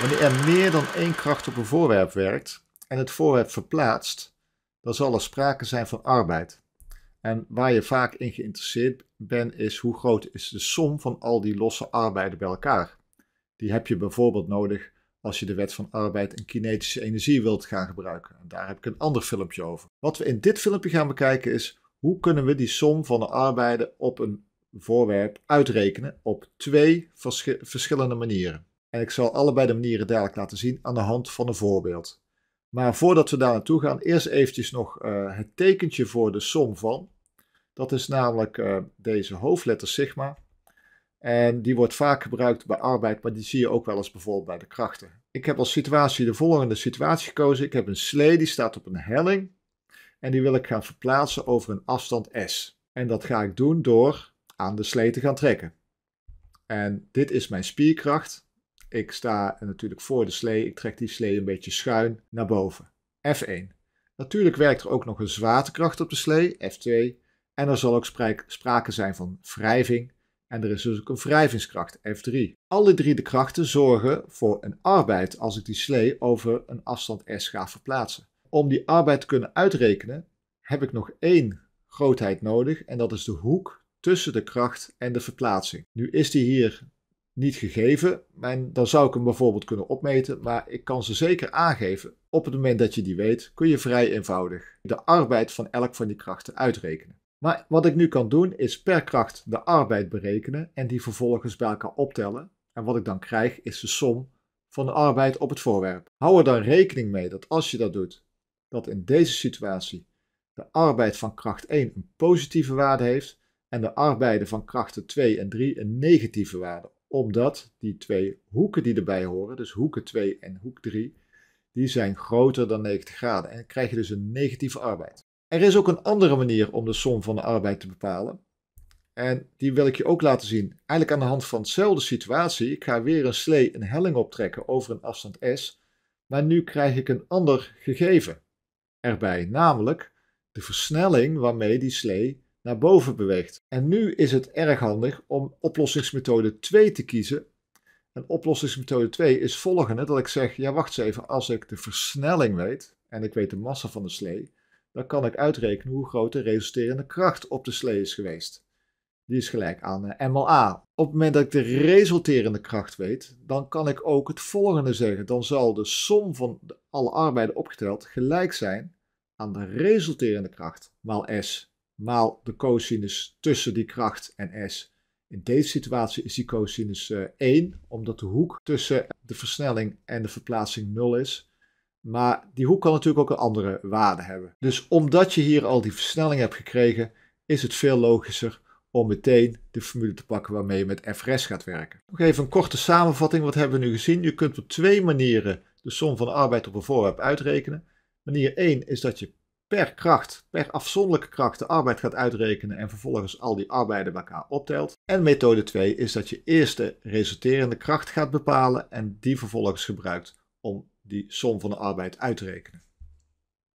Wanneer er meer dan één kracht op een voorwerp werkt en het voorwerp verplaatst, dan zal er sprake zijn van arbeid. En waar je vaak in geïnteresseerd bent, is hoe groot is de som van al die losse arbeiden bij elkaar. Die heb je bijvoorbeeld nodig als je de wet van arbeid en kinetische energie wilt gaan gebruiken. daar heb ik een ander filmpje over. Wat we in dit filmpje gaan bekijken is hoe kunnen we die som van de arbeiden op een voorwerp uitrekenen op twee verschillende manieren. En ik zal allebei de manieren dadelijk laten zien aan de hand van een voorbeeld. Maar voordat we daar naartoe gaan, eerst eventjes nog eh, het tekentje voor de som van. Dat is namelijk eh, deze hoofdletter sigma. En die wordt vaak gebruikt bij arbeid, maar die zie je ook wel eens bijvoorbeeld bij de krachten. Ik heb als situatie de volgende situatie gekozen. Ik heb een slee, die staat op een helling. En die wil ik gaan verplaatsen over een afstand S. En dat ga ik doen door aan de slee te gaan trekken. En dit is mijn spierkracht. Ik sta natuurlijk voor de slee. Ik trek die slee een beetje schuin naar boven. F1. Natuurlijk werkt er ook nog een zwaartekracht op de slee, F2. En er zal ook sprake zijn van wrijving. En er is dus ook een wrijvingskracht, F3. Alle drie de krachten zorgen voor een arbeid als ik die slee over een afstand S ga verplaatsen. Om die arbeid te kunnen uitrekenen, heb ik nog één grootheid nodig. En dat is de hoek tussen de kracht en de verplaatsing. Nu is die hier niet gegeven. En dan zou ik hem bijvoorbeeld kunnen opmeten, maar ik kan ze zeker aangeven. Op het moment dat je die weet, kun je vrij eenvoudig de arbeid van elk van die krachten uitrekenen. Maar wat ik nu kan doen, is per kracht de arbeid berekenen en die vervolgens bij elkaar optellen. En wat ik dan krijg, is de som van de arbeid op het voorwerp. Hou er dan rekening mee dat als je dat doet, dat in deze situatie de arbeid van kracht 1 een positieve waarde heeft en de arbeiden van krachten 2 en 3 een negatieve waarde omdat die twee hoeken die erbij horen, dus hoeken 2 en hoek 3, die zijn groter dan 90 graden. En dan krijg je dus een negatieve arbeid. Er is ook een andere manier om de som van de arbeid te bepalen. En die wil ik je ook laten zien. Eigenlijk aan de hand van dezelfde situatie. Ik ga weer een slee een helling optrekken over een afstand s. Maar nu krijg ik een ander gegeven erbij. Namelijk de versnelling waarmee die slee naar boven beweegt. En nu is het erg handig om oplossingsmethode 2 te kiezen. En oplossingsmethode 2 is volgende, dat ik zeg, ja wacht eens even, als ik de versnelling weet en ik weet de massa van de slee, dan kan ik uitrekenen hoe groot de resulterende kracht op de slee is geweest. Die is gelijk aan eh, M A. Op het moment dat ik de resulterende kracht weet, dan kan ik ook het volgende zeggen. Dan zal de som van alle arbeiden opgeteld gelijk zijn aan de resulterende kracht maal S maal de cosinus tussen die kracht en S. In deze situatie is die cosinus 1, eh, omdat de hoek tussen de versnelling en de verplaatsing 0 is. Maar die hoek kan natuurlijk ook een andere waarde hebben. Dus omdat je hier al die versnelling hebt gekregen, is het veel logischer om meteen de formule te pakken waarmee je met FRS gaat werken. Nog even een korte samenvatting, wat hebben we nu gezien? Je kunt op twee manieren de som van de arbeid op een voorwerp uitrekenen. Manier 1 is dat je per kracht, per afzonderlijke kracht de arbeid gaat uitrekenen en vervolgens al die arbeiden bij elkaar optelt. En methode 2 is dat je eerst de resulterende kracht gaat bepalen en die vervolgens gebruikt om die som van de arbeid uit te rekenen.